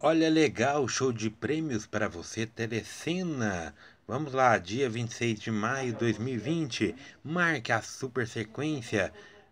Olha legal, show de prêmios para você, Terecena. Vamos lá, dia 26 de maio de 2020, marque a super sequência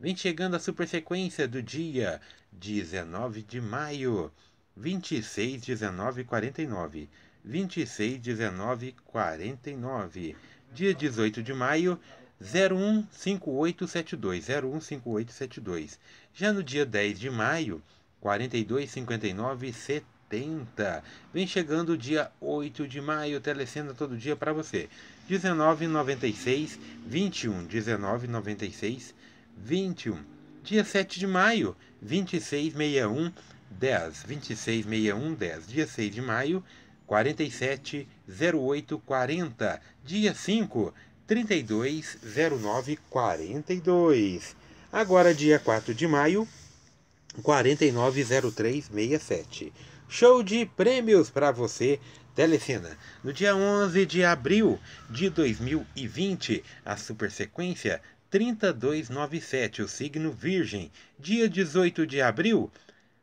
Vem chegando a super sequência do dia 19 de maio, 26, 19 49. 26, 19 49. Dia 18 de maio, 015872. 015872. Já no dia 10 de maio, 42, 59 70. Vem chegando o dia 8 de maio, telecena todo dia para você. 19, 96, 21 19, 96, 21. 21. Dia 7 de maio, 2661 10. 2661 10. Dia 6 de maio, 470840. Dia 5, 320942. Agora, dia 4 de maio, 490367. Show de prêmios para você, Telecena. No dia 11 de abril de 2020, a Super Sequência 3297, o signo Virgem, dia 18 de abril.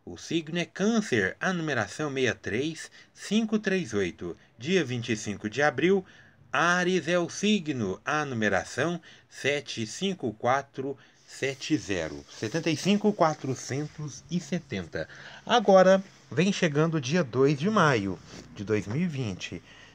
O signo é Câncer, a numeração 63538, dia 25 de abril. Ares é o signo, a numeração 75470, 75470. Agora vem chegando o dia 2 de maio de 2020.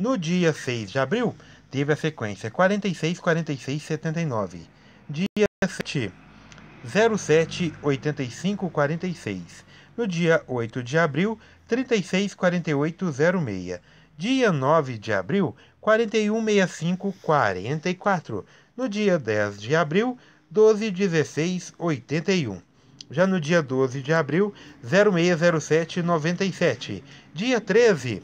No dia 6 de abril, teve a sequência 46, 46, 79. Dia 7, 07, 85, 46. No dia 8 de abril, 36, 48, 06. Dia 9 de abril, 41, 65, 44. No dia 10 de abril, 12, 16, 81 já no dia 12 de abril, 060797. Dia 13,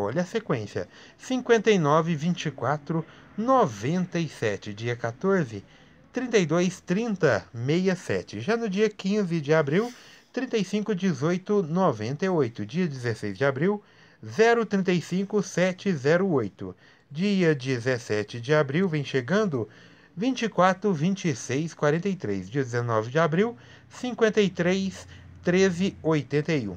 Olha a sequência: 59, 24, 97. Dia 14, 32, 30, 67. Já no dia 15 de abril, 35, 18, 98. Dia 16 de abril, 035, 708. Dia 17 de abril vem chegando. 24, 26, 43. Dia 19 de abril, 53, 13, 81.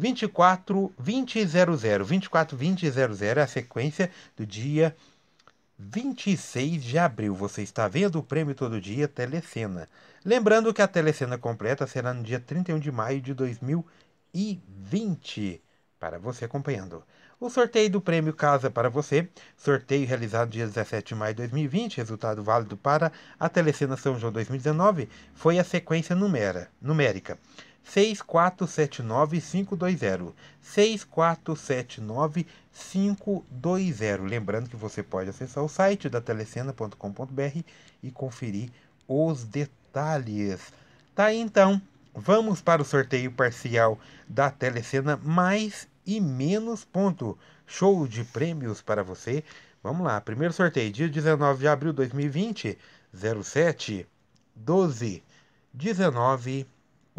24 2000. é a sequência do dia 26 de abril. Você está vendo o prêmio todo dia Telecena. Lembrando que a Telecena completa será no dia 31 de maio de 2020. Para você acompanhando. O sorteio do prêmio Casa para Você, sorteio realizado dia 17 de maio de 2020, resultado válido para a Telecena São João 2019, foi a sequência numera, numérica 6479-520. 6479-520. Lembrando que você pode acessar o site da telecena.com.br e conferir os detalhes. Tá aí então, vamos para o sorteio parcial da Telecena mais e menos ponto. Show de prêmios para você. Vamos lá, primeiro sorteio, dia 19 de abril de 2020, 07 12 19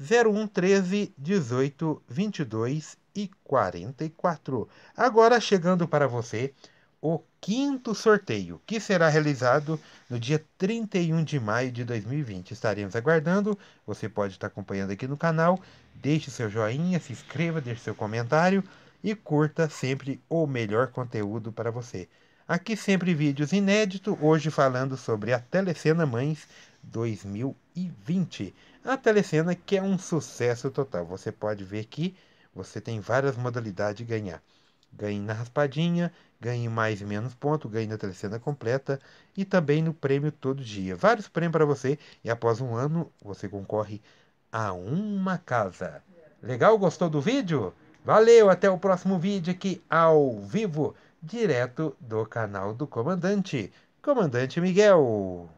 0113 18 22 e 44. Agora chegando para você o quinto sorteio, que será realizado no dia 31 de maio de 2020. Estaremos aguardando. Você pode estar acompanhando aqui no canal. Deixe seu joinha, se inscreva, deixe seu comentário e curta sempre o melhor conteúdo para você. Aqui sempre vídeos inéditos, hoje falando sobre a Telecena Mães 2020. A Telecena que é um sucesso total. Você pode ver que você tem várias modalidades de ganhar. Ganhe na raspadinha, ganhe mais e menos ponto, ganhe na Telecena completa e também no prêmio todo dia. Vários prêmios para você e após um ano você concorre a uma casa. Legal? Gostou do vídeo? Valeu, até o próximo vídeo aqui ao vivo, direto do canal do Comandante. Comandante Miguel.